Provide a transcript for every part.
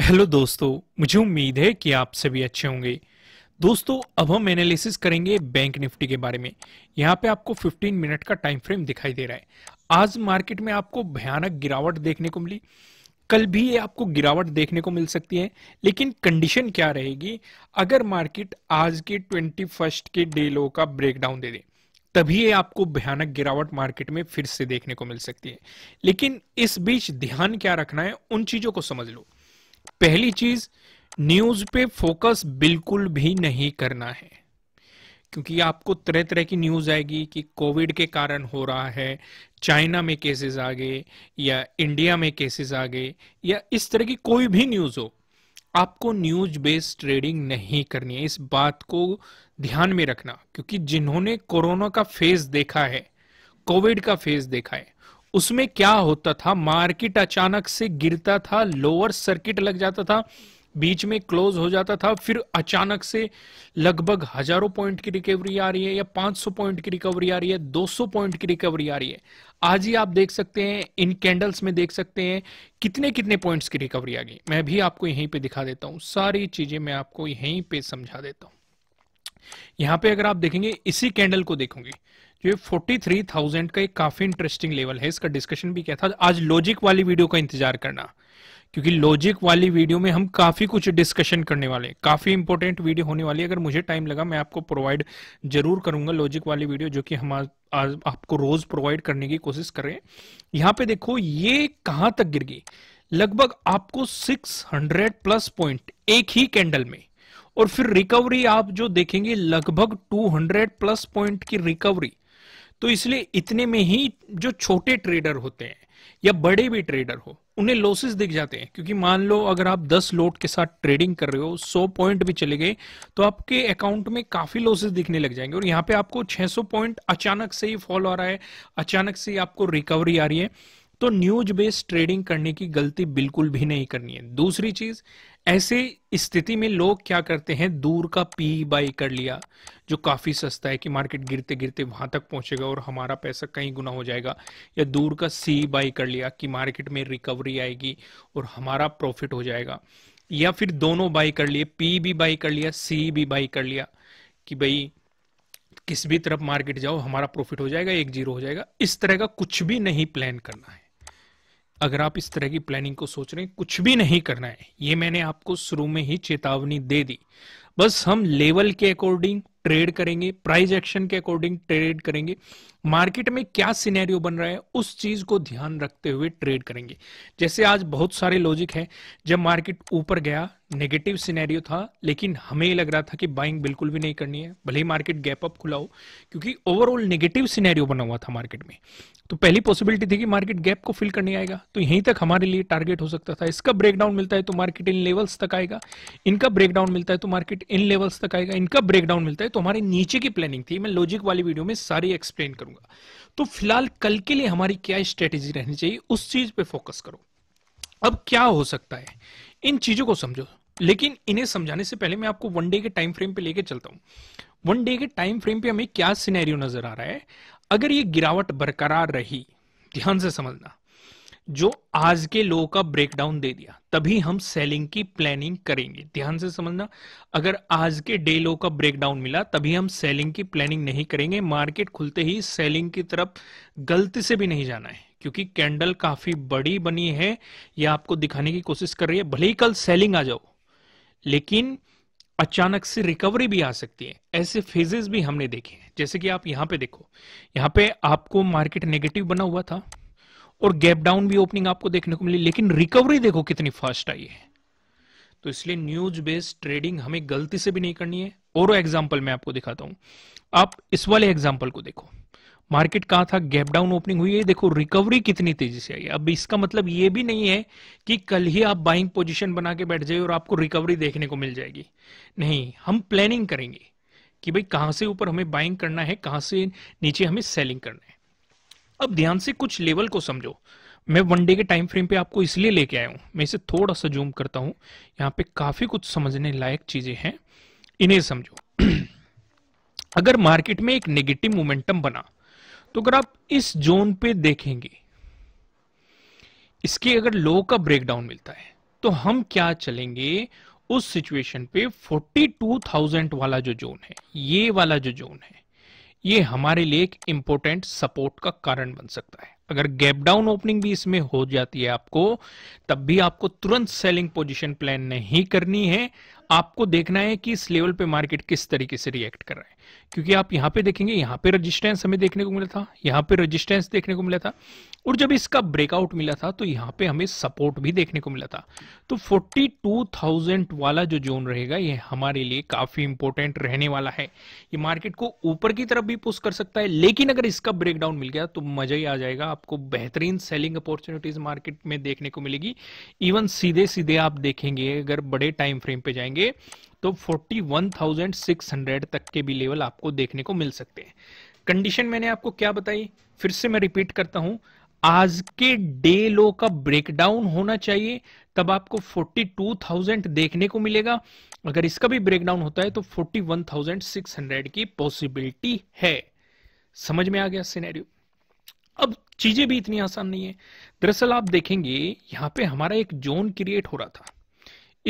hello दोस्तों मुझे उम्मीद है कि आप सभी अच्छे होंगे दोस्तों अब हम एनालिसिस करेंगे बैंक निफ्टी के बारे में यहाँ पे आपको 15 मिनट का टाइम फ्रेम दिखाई दे रहा है आज मार्केट में आपको भयानक गिरावट देखने को मिली कल भी ये आपको गिरावट देखने को मिल सकती है लेकिन कंडीशन क्या रहेगी अगर मार्केट आज के ट्वेंटी के डे लो का ब्रेकडाउन दे दे तभी ये आपको भयानक गिरावट मार्केट में फिर से देखने को मिल सकती है लेकिन इस बीच ध्यान क्या रखना है उन चीजों को समझ लो पहली चीज न्यूज पे फोकस बिल्कुल भी नहीं करना है क्योंकि आपको तरह तरह की न्यूज आएगी कि कोविड के कारण हो रहा है चाइना में केसेस आ गए या इंडिया में केसेस आ गए या इस तरह की कोई भी न्यूज हो आपको न्यूज बेस्ड ट्रेडिंग नहीं करनी है इस बात को ध्यान में रखना क्योंकि जिन्होंने कोरोना का फेज देखा है कोविड का फेज देखा है उसमें क्या होता था मार्केट अचानक से गिरता था लोअर सर्किट लग जाता था बीच में क्लोज हो जाता था फिर अचानक से लगभग हजारों पॉइंट की रिकवरी आ रही है या 500 पॉइंट की रिकवरी आ रही है 200 पॉइंट की रिकवरी आ रही है आज ही आप देख सकते हैं इन कैंडल्स में देख सकते हैं कितने कितने पॉइंट्स की रिकवरी आ गई मैं भी आपको यहीं पे दिखा देता हूं सारी चीजें मैं आपको यहीं पे समझा देता हूं यहां पे अगर आप देखेंगे इसी कैंडल को देखोगे तो ये 43,000 का एक काफी इंटरेस्टिंग लेवल है इसका डिस्कशन भी किया था आज लॉजिक वाली वीडियो का इंतजार करना क्योंकि लॉजिक वाली वीडियो में हम काफी कुछ डिस्कशन करने वाले हैं काफी इंपॉर्टेंट वीडियो होने वाली है अगर मुझे टाइम लगा मैं आपको प्रोवाइड जरूर करूंगा लॉजिक वाली वीडियो जो कि हम आज, आपको रोज प्रोवाइड करने की कोशिश कर रहे हैं यहाँ पे देखो ये कहां तक गिर गई लगभग आपको 600 प्लस पॉइंट एक ही कैंडल में और फिर रिकवरी आप जो देखेंगे लगभग 200 प्लस पॉइंट की रिकवरी तो इसलिए इतने में ही जो छोटे ट्रेडर होते हैं या बड़े भी ट्रेडर हो उन्हें लॉसेस दिख जाते हैं क्योंकि मान लो अगर आप 10 लोट के साथ ट्रेडिंग कर रहे हो 100 पॉइंट भी चले गए तो आपके अकाउंट में काफी लॉसेस दिखने लग जाएंगे और यहाँ पे आपको 600 पॉइंट अचानक से ही फॉल आ रहा है अचानक से आपको रिकवरी आ रही है तो न्यूज बेस्ड ट्रेडिंग करने की गलती बिल्कुल भी नहीं करनी है दूसरी चीज ऐसे स्थिति में लोग क्या करते हैं दूर का पी बाई कर लिया जो काफी सस्ता है कि मार्केट गिरते गिरते वहां तक पहुंचेगा और हमारा पैसा कहीं गुना हो जाएगा या दूर का सी बाई कर लिया कि मार्केट में रिकवरी आएगी और हमारा प्रॉफिट हो जाएगा या फिर दोनों बाई कर लिए पी भी बाई कर लिया सी भी बाई कर लिया कि भाई किस भी तरफ मार्केट जाओ हमारा प्रॉफिट हो जाएगा एक जीरो हो जाएगा इस तरह का कुछ भी नहीं प्लान करना है अगर आप इस तरह की प्लानिंग को सोच रहे हैं कुछ भी नहीं करना है ये मैंने आपको शुरू में ही चेतावनी दे दी बस हम लेवल के अकॉर्डिंग ट्रेड करेंगे प्राइस एक्शन के अकॉर्डिंग ट्रेड करेंगे मार्केट में क्या सिनेरियो बन रहा है उस चीज को ध्यान रखते हुए ट्रेड करेंगे जैसे आज बहुत सारे लॉजिक है जब मार्केट ऊपर गया नेगेटिव सिनेरियो था लेकिन हमें लग रहा था कि बाइंग बिल्कुल भी नहीं करनी है भले ही मार्केट गैप अप खुला हो क्योंकि ओवरऑल नेगेटिव सिनेरियो बना हुआ था मार्केट में तो पहली पॉसिबिलिटी थी कि मार्केट गैप को फिल करने आएगा तो यहीं तक हमारे लिए टारगेट हो सकता था इसका ब्रेकडाउन मिलता है तो मार्केट इन लेवल्स तक आएगा इनका ब्रेकडाउन मिलता है तो मार्केट इन लेवल्स तक आएगा इनका ब्रेकडाउन मिलता है तो हमारे नीचे की प्लानिंग थी मैं लॉजिक वाली वीडियो में सारी एक्सप्लेन करूंगा तो फिलहाल कल के लिए हमारी क्या स्ट्रेटेजी रहनी चाहिए उस चीज पर फोकस करो अब क्या हो सकता है इन चीजों को समझो लेकिन इन्हें समझाने से पहले मैं आपको वन डे के टाइम फ्रेम पे लेके चलता हूँ वन डे के टाइम फ्रेम पे हमें क्या सिनेरियो नजर आ रहा है अगर ये गिरावट बरकरार रही ध्यान से समझना जो आज के लो का ब्रेकडाउन दे दिया तभी हम सेलिंग की प्लानिंग करेंगे ध्यान से समझना अगर आज के डे लो का ब्रेकडाउन मिला तभी हम सेलिंग की प्लानिंग नहीं करेंगे मार्केट खुलते ही सेलिंग की तरफ गलती से भी नहीं जाना है क्योंकि कैंडल काफी बड़ी बनी है यह आपको दिखाने की कोशिश कर रही है भले ही कल सेलिंग आ जाओ लेकिन अचानक से रिकवरी भी आ सकती है ऐसे फेजेस भी हमने देखे हैं जैसे कि आप यहां पे देखो यहां पे आपको मार्केट नेगेटिव बना हुआ था और गैप डाउन भी ओपनिंग आपको देखने को मिली लेकिन रिकवरी देखो कितनी फास्ट आई है तो इसलिए न्यूज बेस्ड ट्रेडिंग हमें गलती से भी नहीं करनी है और एग्जाम्पल मैं आपको दिखाता हूं आप इस वाले एग्जाम्पल को देखो मार्केट कहाँ था गैप डाउन ओपनिंग हुई है देखो रिकवरी कितनी तेजी से आई है अब इसका मतलब ये भी नहीं है कि कल ही आप बाइंग पोजिशन बना के बैठ जाइए और आपको रिकवरी देखने को मिल जाएगी नहीं हम प्लानिंग करेंगे कि भाई कहाँ से ऊपर हमें बाइंग करना है कहाँ से नीचे हमें सेलिंग करना है अब ध्यान से कुछ लेवल को समझो मैं वन डे के टाइम फ्रेम पे आपको इसलिए लेके आया हूँ मैं इसे थोड़ा सा जूम करता हूँ यहाँ पे काफी कुछ समझने लायक चीजें हैं इन्हें समझो अगर मार्केट में एक नेगेटिव मोमेंटम बना तो अगर आप इस जोन पे देखेंगे इसके अगर लो का ब्रेकडाउन मिलता है तो हम क्या चलेंगे उस सिचुएशन पे 42,000 वाला जो जोन है ये वाला जो जोन है ये हमारे लिए एक इंपॉर्टेंट सपोर्ट का कारण बन सकता है अगर गैप डाउन ओपनिंग भी इसमें हो जाती है आपको तब भी आपको तुरंत सेलिंग पोजीशन प्लान नहीं करनी है आपको देखना है कि इस लेवल पे मार्केट किस तरीके से रिएक्ट कर रहा है क्योंकि आप यहाँ पे देखेंगे यहाँ पे रेजिस्टेंस हमें देखने को मिला था यहाँ पे रजिस्टेंस देखने को मिला था और जब इसका ब्रेकआउट मिला था तो यहाँ पे हमें सपोर्ट भी देखने को मिला था तो 42,000 वाला जो जोन रहेगा ये हमारे लिए काफी इंपॉर्टेंट रहने वाला है ये मार्केट को ऊपर की तरफ भी पुश कर सकता है लेकिन अगर इसका ब्रेकडाउन मिल गया तो मजा ही आ जाएगा आपको बेहतरीन सेलिंग अपॉर्चुनिटीज मार्केट में देखने को मिलेगी इवन सीधे सीधे आप देखेंगे अगर बड़े टाइम फ्रेम पे जाएंगे तो फोर्टी तक के भी लेवल आपको देखने को मिल सकते हैं कंडीशन मैंने आपको क्या बताई फिर से मैं रिपीट करता हूं आज के डे लो का ब्रेकडाउन होना चाहिए तब आपको 42,000 देखने को मिलेगा अगर इसका भी ब्रेकडाउन होता है तो 41,600 की पॉसिबिलिटी है समझ में आ गया सिनेरियो अब चीजें भी इतनी आसान नहीं है दरअसल आप देखेंगे यहां पे हमारा एक जोन क्रिएट हो रहा था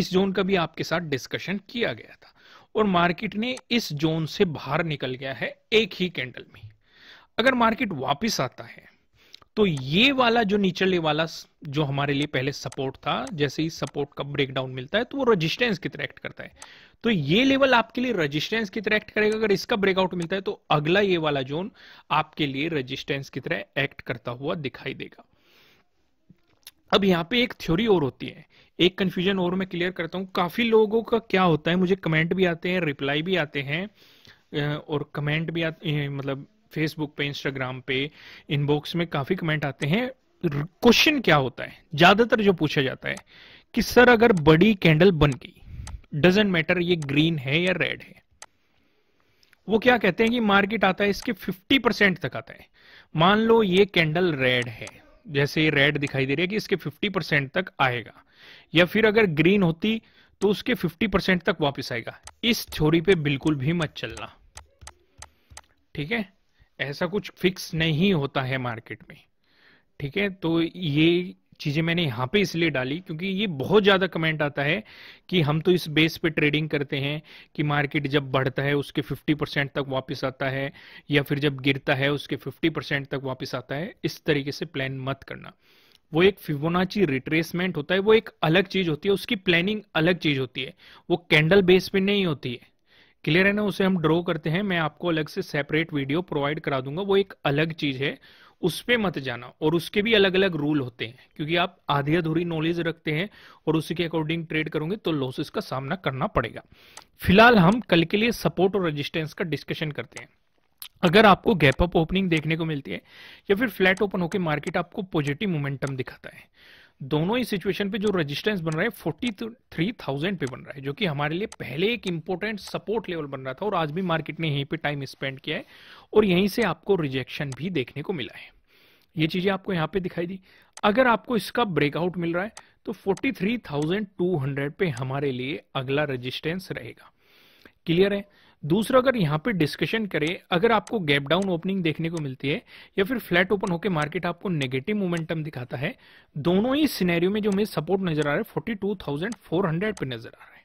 इस जोन का भी आपके साथ डिस्कशन किया गया था और मार्केट ने इस जोन से बाहर निकल गया है एक ही कैंडल में अगर मार्केट वापिस आता है तो ये वाला जो निचले वाला जो हमारे लिए पहले सपोर्ट था जैसे ही सपोर्ट का ब्रेकडाउन मिलता है तो वो रेजिस्टेंस की तरह एक्ट करता है तो ये लेवल आपके लिए रेजिस्टेंस की तरह एक्ट करेगा अगर इसका ब्रेकआउट मिलता है तो अगला ये वाला जोन आपके लिए रजिस्टेंस की तरह एक्ट करता हुआ दिखाई देगा अब यहाँ पे एक थ्योरी और होती है एक कंफ्यूजन और मैं क्लियर करता हूँ काफी लोगों का क्या होता है मुझे कमेंट भी आते हैं रिप्लाई भी आते हैं और कमेंट भी आते मतलब फेसबुक पे इंस्टाग्राम पे इनबॉक्स में काफी कमेंट आते हैं क्वेश्चन क्या होता है ज्यादातर जो पूछा जाता है कि सर अगर बड़ी कैंडल बन गई डजेंट मैटर ये ग्रीन है या रेड है वो क्या कहते हैं कि मार्केट आता है इसके 50 परसेंट तक आता है मान लो ये कैंडल रेड है जैसे रेड दिखाई दे रही है कि इसके 50 परसेंट तक आएगा या फिर अगर ग्रीन होती तो उसके 50 परसेंट तक वापस आएगा इस छोरी पे बिल्कुल भी मत चलना ठीक है ऐसा कुछ फिक्स नहीं होता है मार्केट में ठीक है तो ये चीजें मैंने यहां पे इसलिए डाली क्योंकि ये बहुत ज्यादा कमेंट आता है कि हम तो इस बेस पे ट्रेडिंग करते हैं कि मार्केट जब बढ़ता है उसके 50 परसेंट तक वापस आता है या फिर जब गिरता है उसके 50 परसेंट तक वापस आता है इस तरीके से प्लान मत करना वो एक फिबोनाची रिट्रेसमेंट होता है वो एक अलग चीज होती है उसकी प्लानिंग अलग चीज होती है वो कैंडल बेस पे नहीं होती है क्लियर है ना उसे हम ड्रॉ करते हैं मैं आपको अलग से सेपरेट वीडियो प्रोवाइड करा दूंगा वो एक अलग चीज है उस पर मत जाना और उसके भी अलग अलग रूल होते हैं क्योंकि आप आधी अधूरी नॉलेज रखते हैं और उसी के अकॉर्डिंग ट्रेड करोगे तो लॉसेस का सामना करना पड़ेगा फिलहाल हम कल के लिए सपोर्ट और रेजिस्टेंस का डिस्कशन करते हैं अगर आपको गैप अप ओपनिंग देखने को मिलती है या फिर फ्लैट ओपन होकर मार्केट आपको पॉजिटिव मोमेंटम दिखाता है दोनों ही सिचुएशन पे जो रेजिस्टेंस बन रहा है फोर्टी थ्री थाउजेंड पे बन रहा है जो कि हमारे लिए पहले एक इंपॉर्टेंट सपोर्ट लेवल बन रहा था और आज भी मार्केट ने यहीं पे टाइम स्पेंड किया है और यहीं से आपको रिजेक्शन भी देखने को मिला है ये चीजें आपको यहाँ पे दिखाई दी अगर आपको इसका ब्रेकआउट मिल रहा है तो 43,200 पे हमारे लिए अगला रेजिस्टेंस रहेगा क्लियर है दूसरा अगर यहाँ पे डिस्कशन करें अगर आपको गैप डाउन ओपनिंग देखने को मिलती है या फिर फ्लैट ओपन होकर मार्केट आपको नेगेटिव मोमेंटम दिखाता है दोनों ही सिनेरियो में जो हमें सपोर्ट नजर आ रहा है forty two thousand four hundred पे नजर आ रहा है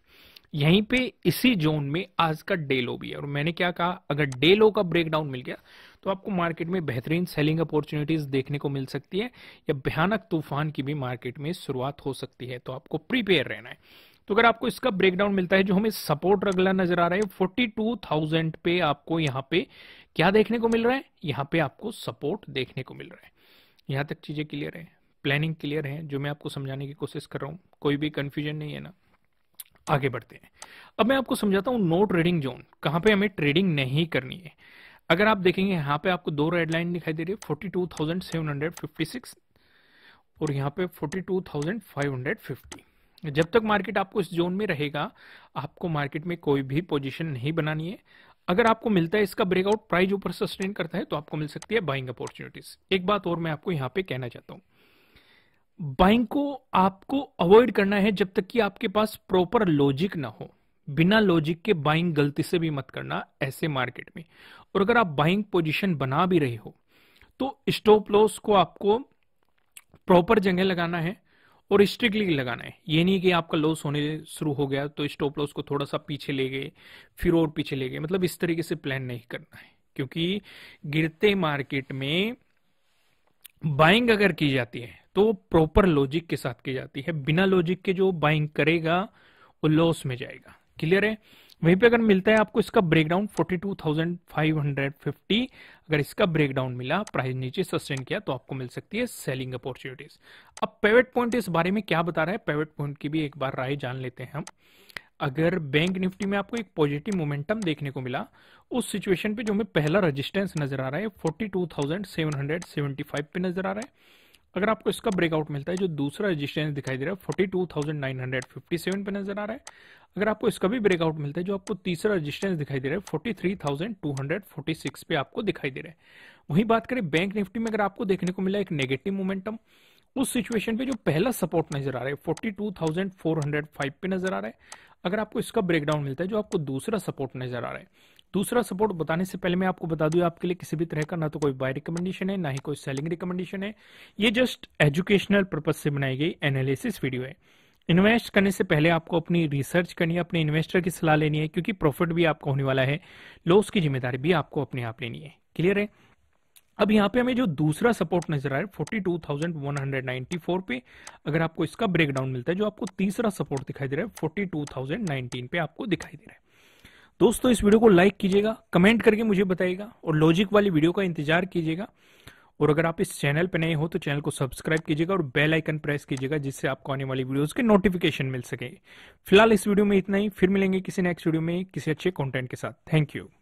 यहीं पे इसी जोन में आज का डे लो भी है और मैंने क्या कहा अगर डे लो का ब्रेकडाउन मिल गया तो आपको मार्केट में बेहतरीन सेलिंग अपॉर्चुनिटीज देखने को मिल सकती है या भयानक तूफान की भी मार्केट में शुरुआत हो सकती है तो आपको प्रिपेयर रहना है तो अगर आपको इसका ब्रेकडाउन मिलता है जो हमें सपोर्ट अगला नजर आ रहा है फोर्टी टू थाउजेंड पे आपको यहाँ पे क्या देखने को मिल रहा है यहाँ पे आपको सपोर्ट देखने को मिल रहा है यहाँ तक चीजें क्लियर है प्लानिंग क्लियर है जो मैं आपको समझाने की कोशिश कर रहा हूँ कोई भी कंफ्यूजन नहीं है ना आगे बढ़ते हैं अब मैं आपको समझाता हूँ नो ट्रेडिंग जोन कहाँ पे हमें ट्रेडिंग नहीं करनी है अगर आप देखेंगे यहाँ पे आपको दो रेड लाइन दिखाई दे रही है forty two thousand seven hundred fifty six और यहाँ पे forty two thousand five hundred fifty जब तक मार्केट आपको इस जोन में रहेगा आपको मार्केट में कोई भी पोजीशन नहीं बनानी है अगर आपको मिलता है इसका ब्रेकआउट प्राइस ऊपर सस्टेन करता है तो आपको मिल सकती है बाइंग अपॉर्चुनिटीज एक बात और मैं आपको यहां पे कहना चाहता हूं बाइंग को आपको अवॉइड करना है जब तक कि आपके पास प्रॉपर लॉजिक ना हो बिना लॉजिक के बाइंग गलती से भी मत करना ऐसे मार्केट में और अगर आप बाइंग पोजिशन बना भी रहे हो तो स्टॉप लॉस को आपको प्रॉपर जगह लगाना है और स्ट्रिक्टली लगाना है ये नहीं कि आपका लॉस होने शुरू हो गया तो स्टॉप लॉस को थोड़ा सा पीछे ले गए फिर और पीछे ले गए मतलब इस तरीके से प्लान नहीं करना है क्योंकि गिरते मार्केट में बाइंग अगर की जाती है तो प्रॉपर लॉजिक के साथ की जाती है बिना लॉजिक के जो बाइंग करेगा वो लॉस में जाएगा क्लियर है वहीं पे अगर मिलता है आपको इसका ब्रेकडाउन 42,550 अगर इसका ब्रेकडाउन मिला प्राइस नीचे सस्टेन किया तो आपको मिल सकती है सेलिंग अपॉर्चुनिटीज अब पेवेट पॉइंट इस बारे में क्या बता रहा है पेवेट पॉइंट की भी एक बार राय जान लेते हैं हम अगर बैंक निफ्टी में आपको एक पॉजिटिव मोमेंटम देखने को मिला उस सिचुएशन पे जो हमें पहला रजिस्टेंस नजर आ रहा है फोर्टी पे नजर आ रहा है अगर आपको इसका ब्रेकआउट मिलता है जो दूसरा रेजिस्टेंस दिखाई दे रहा है forty two thousand nine hundred fifty seven पे नजर आ रहा है अगर आपको इसका भी ब्रेकआउट मिलता है जो आपको तीसरा रेजिस्टेंस दिखाई दे रहा है forty three thousand two hundred forty six पे आपको दिखाई दे रहा है वहीं बात करें बैंक निफ्टी में अगर आपको देखने को मिला एक नेगेटिव मोमेंटम उस सिचुएशन पे जो पहला सपोर्ट नजर आ रहा है forty two thousand four hundred five पे नजर आ रहा है अगर आपको इसका ब्रेकडाउन मिलता है जो आपको दूसरा सपोर्ट नजर आ रहा है दूसरा सपोर्ट बताने से पहले मैं आपको बता दूं आपके लिए किसी भी तरह का ना तो कोई बाय रिकमेंडेशन है ना ही कोई सेलिंग रिकमेंडेशन है ये जस्ट एजुकेशनल पर्पज से बनाई गई एनालिसिस वीडियो है इन्वेस्ट करने से पहले आपको अपनी रिसर्च करनी है अपने इन्वेस्टर की सलाह लेनी है क्योंकि प्रॉफिट भी आपको होने वाला है लॉस की जिम्मेदारी भी आपको अपने आप लेनी है क्लियर है अब यहाँ पे हमें जो दूसरा सपोर्ट नजर आ रहा है forty two thousand one hundred ninety four पे अगर आपको इसका ब्रेकडाउन मिलता है जो आपको तीसरा सपोर्ट दिखाई दे रहा है फोर्टी टू थाउजेंड नाइनटीन पे आपको दिखाई दे रहा है दोस्तों इस वीडियो को लाइक कीजिएगा कमेंट करके मुझे बताइएगा और लॉजिक वाली वीडियो का इंतजार कीजिएगा और अगर आप इस चैनल पर नए हो तो चैनल को सब्सक्राइब कीजिएगा और बेल आइकन प्रेस कीजिएगा जिससे आपको आने वाली वीडियोस के नोटिफिकेशन मिल सके फिलहाल इस वीडियो में इतना ही फिर मिलेंगे किसी नेक्स्ट वीडियो में किसी अच्छे कंटेंट के साथ थैंक यू